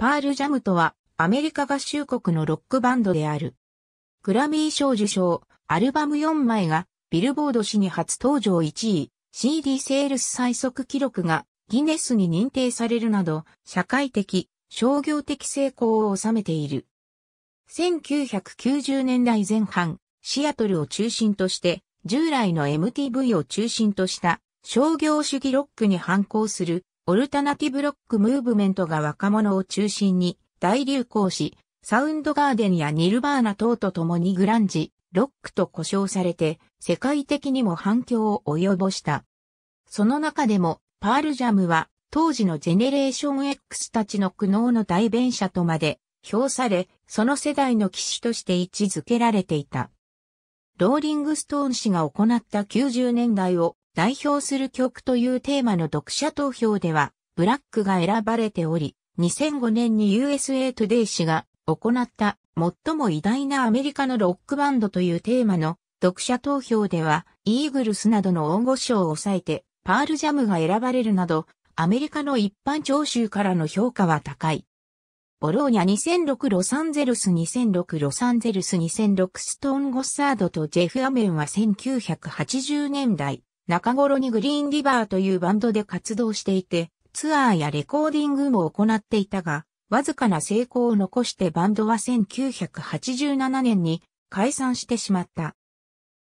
パールジャムとは、アメリカ合衆国のロックバンドである。グラミー賞受賞、アルバム4枚が、ビルボード誌に初登場1位、CD セールス最速記録が、ギネスに認定されるなど、社会的、商業的成功を収めている。1990年代前半、シアトルを中心として、従来の MTV を中心とした商業主義ロックに反抗するオルタナティブロックムーブメントが若者を中心に大流行し、サウンドガーデンやニルバーナ等と共にグランジ、ロックと呼称されて、世界的にも反響を及ぼした。その中でも、パールジャムは、当時のジェネレーション X たちの苦悩の代弁者とまで、評され、その世代の騎士として位置づけられていた。ローリングストーン氏が行った90年代を代表する曲というテーマの読者投票では、ブラックが選ばれており、2005年に USA Today 氏が行った最も偉大なアメリカのロックバンドというテーマの読者投票では、イーグルスなどの大御所を抑えて、パールジャムが選ばれるなど、アメリカの一般聴衆からの評価は高い。ボローニャ2006ロサンゼルス2006ロサンゼルス2006ストーンゴッサードとジェフ・アメンは1980年代、中頃にグリーンリバーというバンドで活動していて、ツアーやレコーディングも行っていたが、わずかな成功を残してバンドは1987年に解散してしまった。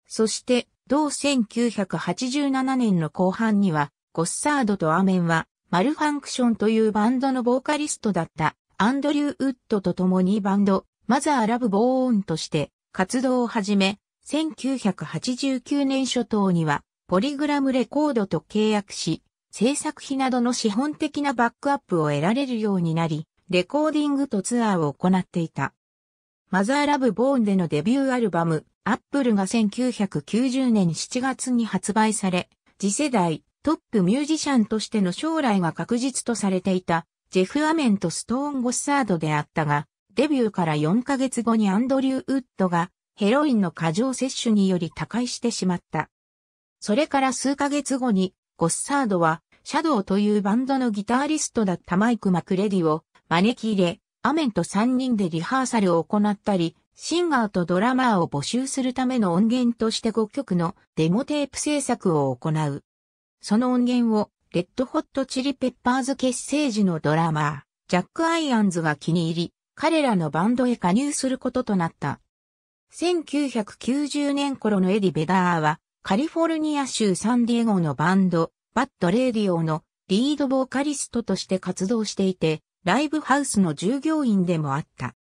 そして、同1987年の後半には、ゴッサードとアーメンは、マルファンクションというバンドのボーカリストだったアンドリュー・ウッドと共にバンド、マザー・ラブ・ボーンとして活動を始め、1989年初頭にはポリグラムレコードと契約し、制作費などの資本的なバックアップを得られるようになり、レコーディングとツアーを行っていた。マザーラブボーンでのデビューアルバム、アップルが1990年7月に発売され、次世代トップミュージシャンとしての将来が確実とされていた、ジェフ・アメンとストーン・ゴッサードであったが、デビューから4ヶ月後にアンドリュー・ウッドがヘロインの過剰摂取により他界してしまった。それから数ヶ月後に、ゴッサードは、シャドウというバンドのギターリストだったマイク・マクレディを招き入れ、アメンと3人でリハーサルを行ったり、シンガーとドラマーを募集するための音源として5曲のデモテープ制作を行う。その音源を、レッドホットチリペッパーズ結成時のドラマー、ジャック・アイアンズが気に入り、彼らのバンドへ加入することとなった。1990年頃のエディ・ベダーは、カリフォルニア州サンディエゴのバンド、バッドレディオのリードボーカリストとして活動していて、ライブハウスの従業員でもあった。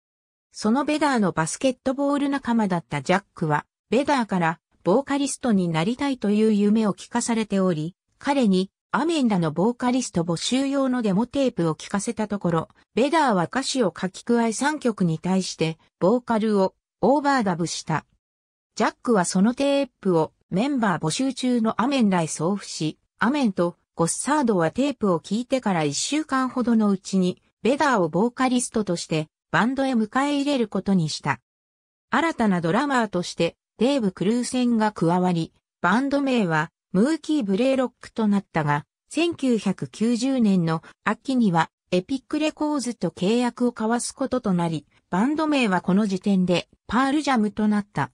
そのベダーのバスケットボール仲間だったジャックは、ベダーからボーカリストになりたいという夢を聞かされており、彼にアメンダのボーカリスト募集用のデモテープを聞かせたところ、ベダーは歌詞を書き加え3曲に対して、ボーカルをオーバーダブした。ジャックはそのテープをメンバー募集中のアメン来送付し、アメンとゴッサードはテープを聞いてから1週間ほどのうちに、ベダーをボーカリストとしてバンドへ迎え入れることにした。新たなドラマーとして、デーブ・クルーセンが加わり、バンド名はムーキー・ブレイロックとなったが、1990年の秋にはエピックレコーズと契約を交わすこととなり、バンド名はこの時点でパールジャムとなった。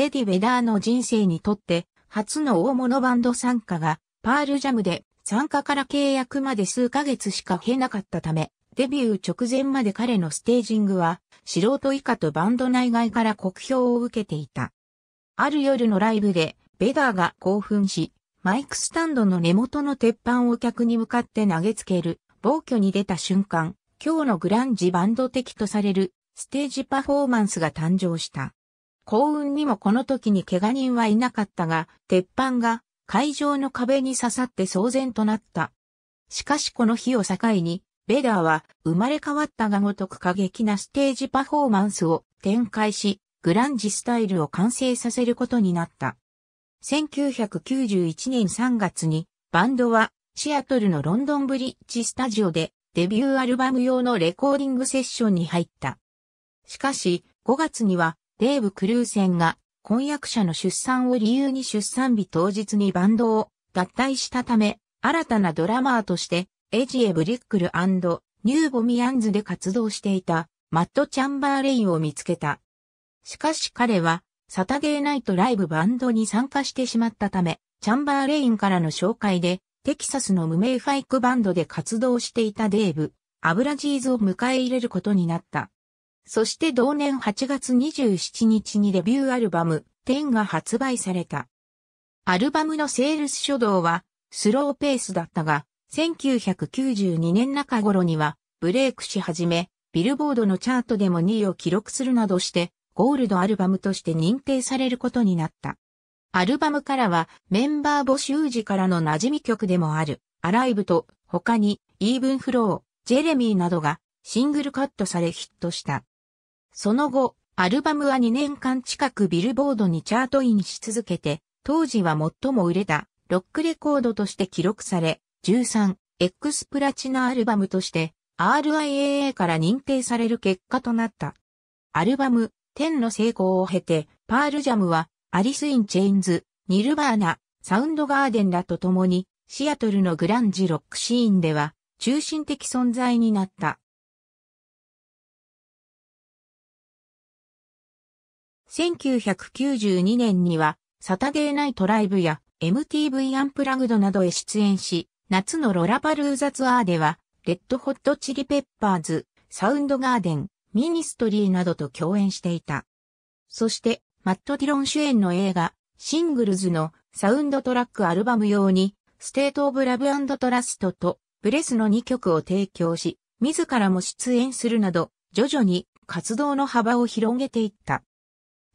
エディ・ベダーの人生にとって初の大物バンド参加がパールジャムで参加から契約まで数ヶ月しか経なかったため、デビュー直前まで彼のステージングは素人以下とバンド内外から酷評を受けていた。ある夜のライブでベダーが興奮し、マイクスタンドの根元の鉄板を客に向かって投げつける、暴挙に出た瞬間、今日のグランジバンド的とされるステージパフォーマンスが誕生した。幸運にもこの時に怪我人はいなかったが、鉄板が会場の壁に刺さって騒然となった。しかしこの日を境に、ベダーは生まれ変わったがごとく過激なステージパフォーマンスを展開し、グランジスタイルを完成させることになった。1991年3月にバンドはシアトルのロンドンブリッジスタジオでデビューアルバム用のレコーディングセッションに入った。しかし5月にはデーブ・クルーセンが婚約者の出産を理由に出産日当日にバンドを合体したため、新たなドラマーとして、エジエ・ブリックルニューボミアンズで活動していたマット・チャンバーレインを見つけた。しかし彼は、サタデーナイトライブバンドに参加してしまったため、チャンバーレインからの紹介で、テキサスの無名ファイクバンドで活動していたデーブ、アブラジーズを迎え入れることになった。そして同年8月27日にデビューアルバム、10が発売された。アルバムのセールス初動は、スローペースだったが、1992年中頃には、ブレイクし始め、ビルボードのチャートでも2位を記録するなどして、ゴールドアルバムとして認定されることになった。アルバムからは、メンバー募集時からの馴染み曲でもある、アライブと、他に、イーブンフロー、ジェレミーなどが、シングルカットされヒットした。その後、アルバムは2年間近くビルボードにチャートインし続けて、当時は最も売れたロックレコードとして記録され、13、X プラチナアルバムとして RIAA から認定される結果となった。アルバム、10の成功を経て、パールジャムは、アリス・イン・チェインズ、ニルバーナ、サウンドガーデンらと共に、シアトルのグランジロックシーンでは、中心的存在になった。1992年には、サタデーナイトライブや MTV アンプラグドなどへ出演し、夏のロラパルーザツアーでは、レッドホットチリペッパーズ、サウンドガーデン、ミニストリーなどと共演していた。そして、マット・ディロン主演の映画、シングルズのサウンドトラックアルバム用に、ステート・オブ・ラブ・トラストと、ブレスの2曲を提供し、自らも出演するなど、徐々に活動の幅を広げていった。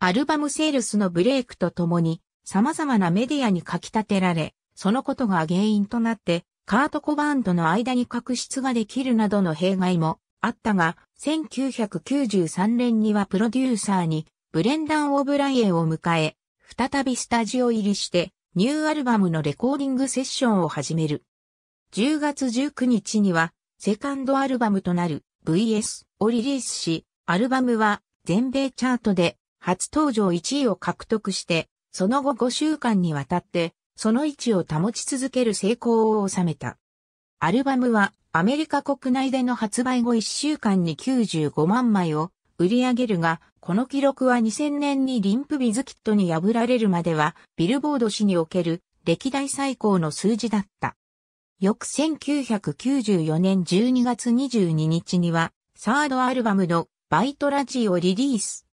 アルバムセールスのブレイクとともに、様々なメディアに書き立てられ、そのことが原因となって、カート・コバーンとの間に確執ができるなどの弊害もあったが、1993年にはプロデューサーにブレンダン・オブライエを迎え、再びスタジオ入りして、ニューアルバムのレコーディングセッションを始める。10月19日には、セカンドアルバムとなる VS をリリースし、アルバムは全米チャートで初登場1位を獲得して、その後5週間にわたって、その位置を保ち続ける成功を収めた。アルバムは、アメリカ国内での発売後1週間に95万枚を売り上げるが、この記録は2000年にリンプビズキットに破られるまでは、ビルボード誌における歴代最高の数字だった。翌1994年12月22日には、サードアルバムのバイトラジをリリース。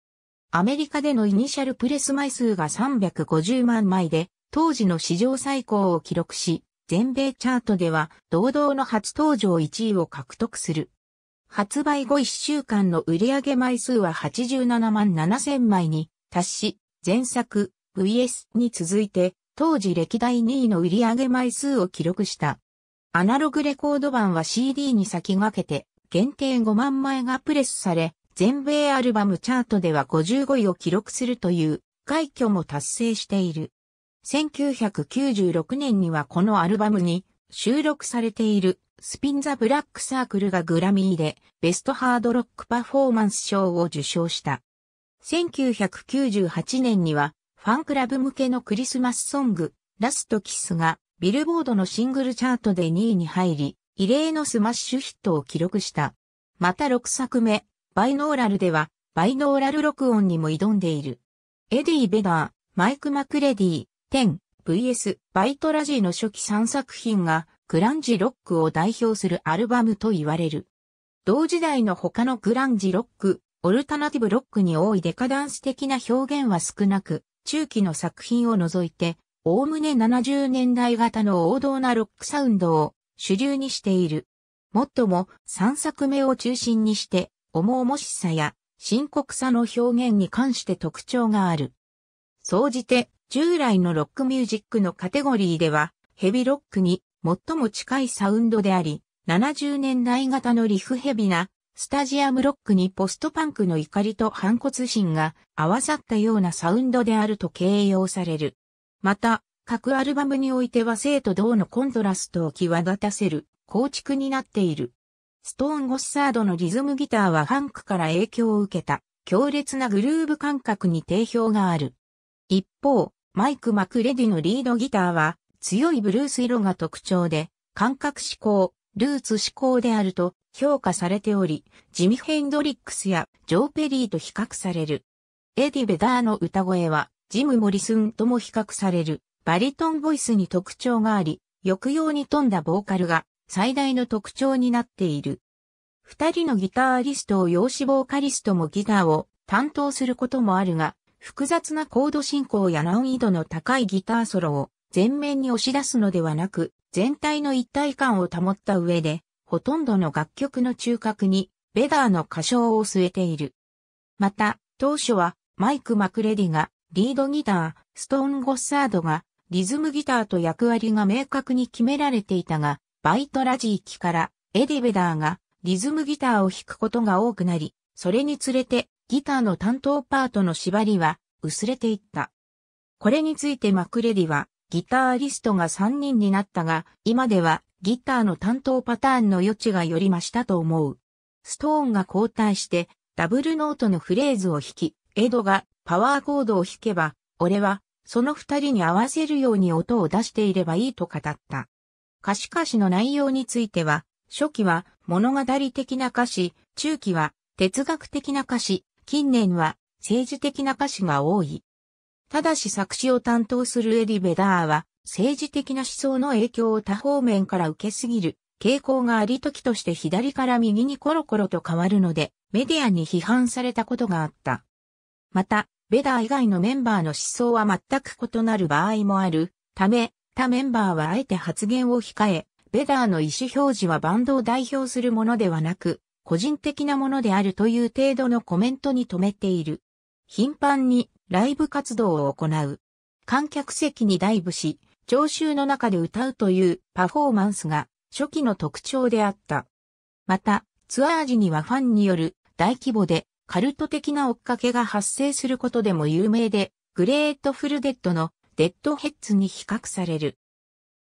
アメリカでのイニシャルプレス枚数が350万枚で、当時の史上最高を記録し、全米チャートでは堂々の初登場1位を獲得する。発売後1週間の売上枚数は87万7千枚に達し、前作 VS に続いて当時歴代2位の売上枚数を記録した。アナログレコード版は CD に先駆けて限定5万枚がプレスされ、全米アルバムチャートでは55位を記録するという快挙も達成している。1996年にはこのアルバムに収録されているスピンザブラックサークルがグラミーでベストハードロックパフォーマンス賞を受賞した。1998年にはファンクラブ向けのクリスマスソングラストキスがビルボードのシングルチャートで2位に入り、異例のスマッシュヒットを記録した。また6作目、バイノーラルでは、バイノーラル録音にも挑んでいる。エディ・ベダー、マイク・マクレディ、テン、VS、バイトラジーの初期3作品が、グランジロックを代表するアルバムと言われる。同時代の他のグランジロック、オルタナティブロックに多いデカダンス的な表現は少なく、中期の作品を除いて、おおむね70年代型の王道なロックサウンドを主流にしている。もっとも3作目を中心にして重々しさや深刻さの表現に関して特徴がある。総じて、従来のロックミュージックのカテゴリーでは、ヘビロックに最も近いサウンドであり、70年代型のリフヘビな、スタジアムロックにポストパンクの怒りと反骨心が合わさったようなサウンドであると形容される。また、各アルバムにおいては生と同のコントラストを際立たせる構築になっている。ストーン・ゴッサードのリズムギターはファンクから影響を受けた強烈なグルーブ感覚に定評がある。一方、マイク・マクレディのリードギターは強いブルース色が特徴で、感覚思考、ルーツ思考であると評価されており、ジミ・ヘンドリックスやジョー・ペリーと比較される。エディ・ベダーの歌声はジム・モリスンとも比較されるバリトンボイスに特徴があり、抑揚に富んだボーカルが最大の特徴になっている。二人のギターリストを要紙ボーカリストもギターを担当することもあるが、複雑なコード進行や難易度の高いギターソロを前面に押し出すのではなく、全体の一体感を保った上で、ほとんどの楽曲の中核に、ベダーの歌唱を据えている。また、当初は、マイク・マクレディが、リードギター、ストーン・ゴッサードが、リズムギターと役割が明確に決められていたが、バイトラジー域からエディベダーがリズムギターを弾くことが多くなり、それにつれてギターの担当パートの縛りは薄れていった。これについてマクレディはギターリストが3人になったが、今ではギターの担当パターンの余地がより増したと思う。ストーンが交代してダブルノートのフレーズを弾き、エドがパワーコードを弾けば、俺はその二人に合わせるように音を出していればいいと語った。歌詞歌詞の内容については、初期は物語的な歌詞、中期は哲学的な歌詞、近年は政治的な歌詞が多い。ただし作詞を担当するエリベダーは、政治的な思想の影響を多方面から受けすぎる傾向があり時として左から右にコロコロと変わるので、メディアに批判されたことがあった。また、ベダー以外のメンバーの思想は全く異なる場合もあるため、たメンバーはあえて発言を控え、ベダーの意思表示はバンドを代表するものではなく、個人的なものであるという程度のコメントに止めている。頻繁にライブ活動を行う。観客席にダイブし、聴衆の中で歌うというパフォーマンスが初期の特徴であった。また、ツアー時にはファンによる大規模でカルト的な追っかけが発生することでも有名で、グレートフルデッドのデッドヘッズに比較される。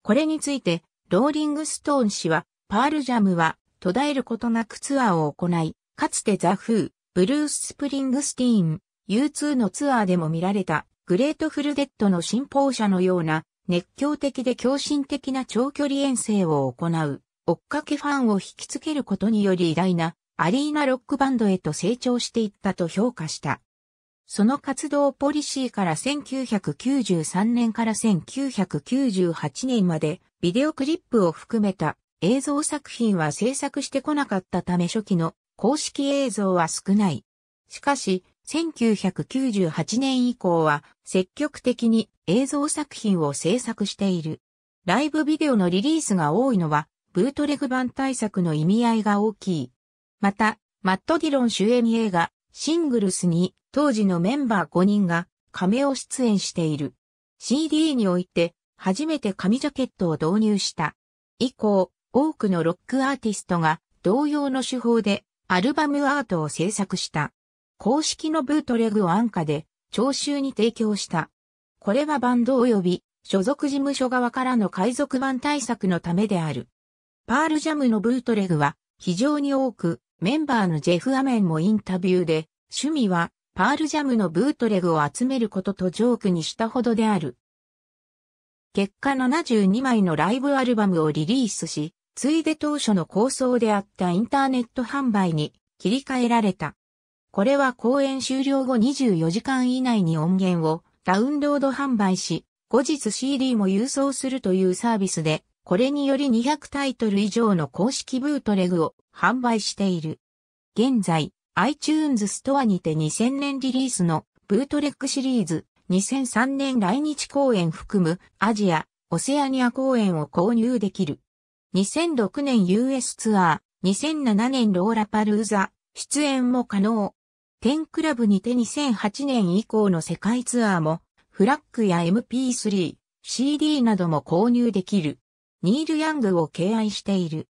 これについて、ローリングストーン氏は、パールジャムは途絶えることなくツアーを行い、かつてザ・フー、ブルース・スプリングスティーン、U2 のツアーでも見られた、グレートフルデッドの信奉者のような、熱狂的で狂信的な長距離遠征を行う、追っかけファンを引きつけることにより偉大な、アリーナロックバンドへと成長していったと評価した。その活動ポリシーから1993年から1998年までビデオクリップを含めた映像作品は制作してこなかったため初期の公式映像は少ない。しかし、1998年以降は積極的に映像作品を制作している。ライブビデオのリリースが多いのは、ブートレグ版対策の意味合いが大きい。また、マット・ディロン主演映画、シングルスに当時のメンバー5人が亀を出演している。CD において初めて紙ジャケットを導入した。以降、多くのロックアーティストが同様の手法でアルバムアートを制作した。公式のブートレグを安価で聴衆に提供した。これはバンド及び所属事務所側からの海賊版対策のためである。パールジャムのブートレグは非常に多くメンバーのジェフ・アメンもインタビューで、趣味は、パールジャムのブートレグを集めることとジョークにしたほどである。結果72枚のライブアルバムをリリースし、ついで当初の構想であったインターネット販売に切り替えられた。これは公演終了後24時間以内に音源をダウンロード販売し、後日 CD も郵送するというサービスでこれにより200タイトル以上の公式ブートレグを販売している。現在、iTunes ストアにて2000年リリースのブートレックシリーズ2003年来日公演含むアジア、オセアニア公演を購入できる。2006年 US ツアー、2007年ローラパルーザ、出演も可能。10クラブにて2008年以降の世界ツアーも、フラッグや MP3、CD なども購入できる。ニール・ヤングを敬愛している。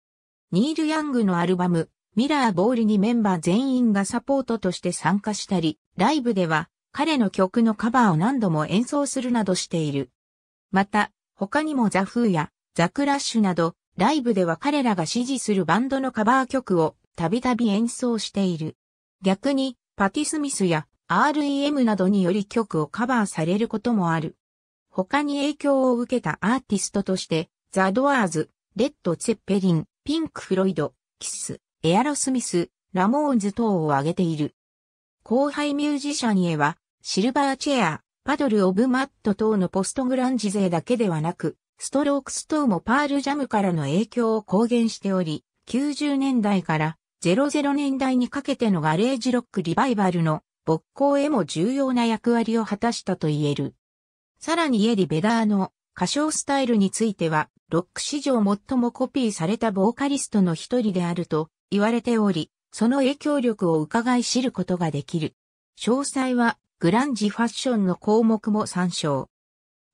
ニール・ヤングのアルバム、ミラーボールにメンバー全員がサポートとして参加したり、ライブでは彼の曲のカバーを何度も演奏するなどしている。また、他にもザ・フーやザ・クラッシュなど、ライブでは彼らが支持するバンドのカバー曲をたびたび演奏している。逆に、パティ・スミスや REM などにより曲をカバーされることもある。他に影響を受けたアーティストとして、ザ・ドアーズ、レッド・チェッペリン、ピンク・フロイド、キス、エアロスミス、ラモーンズ等を挙げている。後輩ミュージシャンへは、シルバーチェア、パドル・オブ・マット等のポストグランジ勢だけではなく、ストロークス等もパールジャムからの影響を公言しており、90年代から00年代にかけてのガレージロックリバイバルの勃興へも重要な役割を果たしたと言える。さらにエリ・ベダーの歌唱スタイルについては、ロック史上最もコピーされたボーカリストの一人であると言われており、その影響力を伺い知ることができる。詳細はグランジファッションの項目も参照。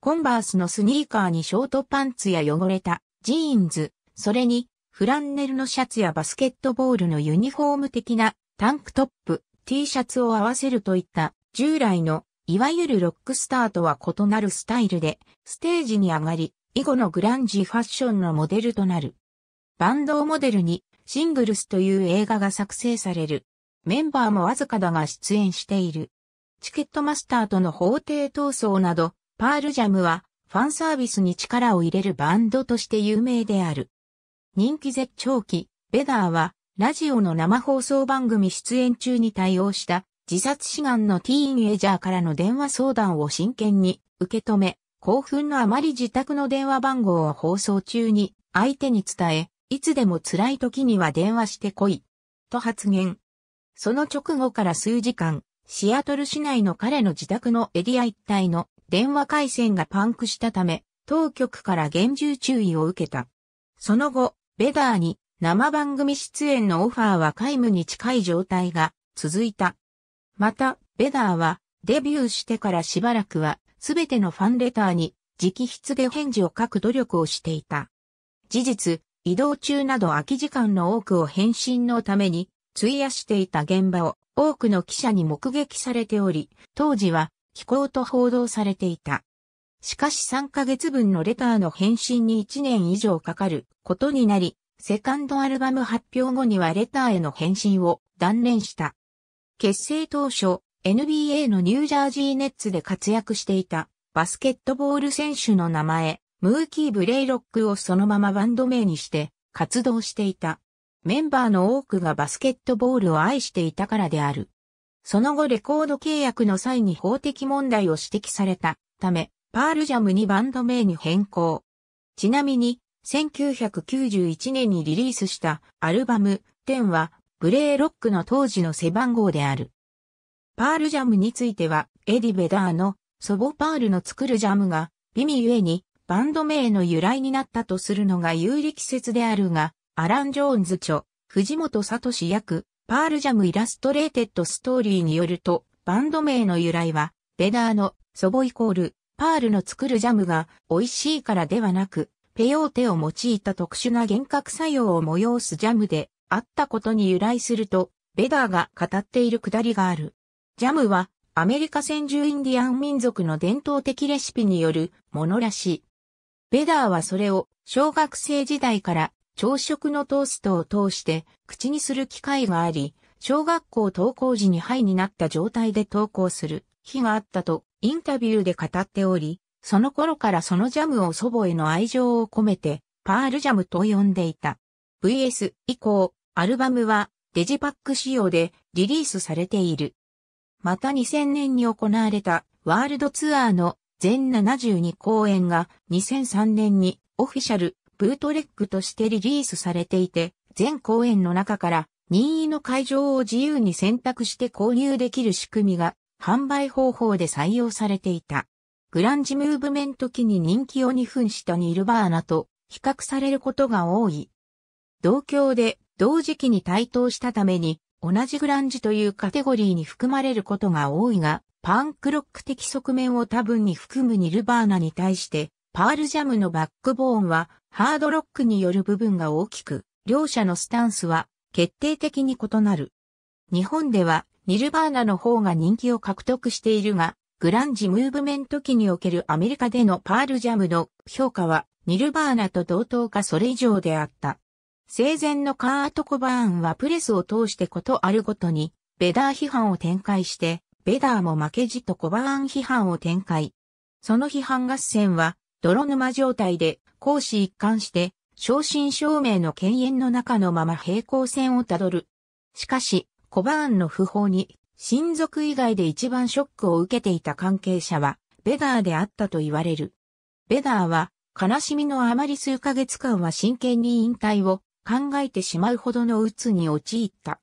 コンバースのスニーカーにショートパンツや汚れたジーンズ、それにフランネルのシャツやバスケットボールのユニフォーム的なタンクトップ、T シャツを合わせるといった従来のいわゆるロックスターとは異なるスタイルでステージに上がり以後のグランジファッションのモデルとなる。バンドをモデルにシングルスという映画が作成される。メンバーもわずかだが出演している。チケットマスターとの法廷闘争など、パールジャムはファンサービスに力を入れるバンドとして有名である。人気絶頂期、ベダーはラジオの生放送番組出演中に対応した自殺志願のティーンエイジャーからの電話相談を真剣に受け止め、興奮のあまり自宅の電話番号を放送中に相手に伝え、いつでも辛い時には電話してこい、と発言。その直後から数時間、シアトル市内の彼の自宅のエリア一帯の電話回線がパンクしたため、当局から厳重注意を受けた。その後、ベダーに生番組出演のオファーは皆無に近い状態が続いた。また、ベダーはデビューしてからしばらくはすべてのファンレターに直筆で返事を書く努力をしていた。事実、移動中など空き時間の多くを返信のために費やしていた現場を多くの記者に目撃されており、当時は飛行と報道されていた。しかし3ヶ月分のレターの返信に1年以上かかることになり、セカンドアルバム発表後にはレターへの返信を断念した。結成当初、NBA のニュージャージーネッツで活躍していたバスケットボール選手の名前、ムーキー・ブレイロックをそのままバンド名にして活動していた。メンバーの多くがバスケットボールを愛していたからである。その後レコード契約の際に法的問題を指摘されたため、パールジャムにバンド名に変更。ちなみに、1991年にリリースしたアルバム10は、ブレイロックの当時の背番号である。パールジャムについては、エディ・ベダーの祖母パールの作るジャムが、美味ゆえに、バンド名の由来になったとするのが有力説であるが、アラン・ジョーンズ著、藤本聡役、パールジャムイラストレーテッドストーリーによると、バンド名の由来は、ベダーの祖母イコール、パールの作るジャムが美味しいからではなく、ペヨーテを用いた特殊な幻覚作用を催すジャムであったことに由来すると、ベダーが語っているくだりがある。ジャムはアメリカ先住インディアン民族の伝統的レシピによるものらしい。ベダーはそれを小学生時代から朝食のトーストを通して口にする機会があり、小学校登校時に肺になった状態で登校する日があったとインタビューで語っており、その頃からそのジャムを祖母への愛情を込めてパールジャムと呼んでいた。VS 以降、アルバムはデジパック仕様でリリースされている。また2000年に行われたワールドツアーの全72公演が2003年にオフィシャルブートレックとしてリリースされていて、全公演の中から任意の会場を自由に選択して購入できる仕組みが販売方法で採用されていた。グランジムーブメント期に人気を2分したニルバーナと比較されることが多い。同郷で同時期に台頭したために同じグランジというカテゴリーに含まれることが多いが、パンクロック的側面を多分に含むニルバーナに対して、パールジャムのバックボーンはハードロックによる部分が大きく、両者のスタンスは決定的に異なる。日本ではニルバーナの方が人気を獲得しているが、グランジムーブメント期におけるアメリカでのパールジャムの評価はニルバーナと同等かそれ以上であった。生前のカート・コバーンはプレスを通してことあるごとに、ベダー批判を展開して、ベダーも負けじとコバーン批判を展開。その批判合戦は、泥沼状態で、講師一貫して、正真正銘の犬猿の中のまま平行線をたどる。しかし、コバーンの不法に、親族以外で一番ショックを受けていた関係者は、ベダーであったと言われる。ベダーは、悲しみのあまり数ヶ月間は真剣に引退を考えてしまうほどの鬱に陥った。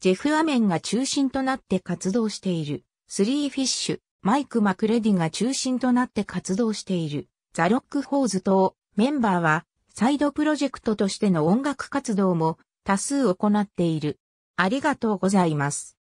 ジェフ・アメンが中心となって活動している、スリーフィッシュ、マイク・マクレディが中心となって活動している、ザ・ロック・フォーズ等、メンバーは、サイドプロジェクトとしての音楽活動も多数行っている。ありがとうございます。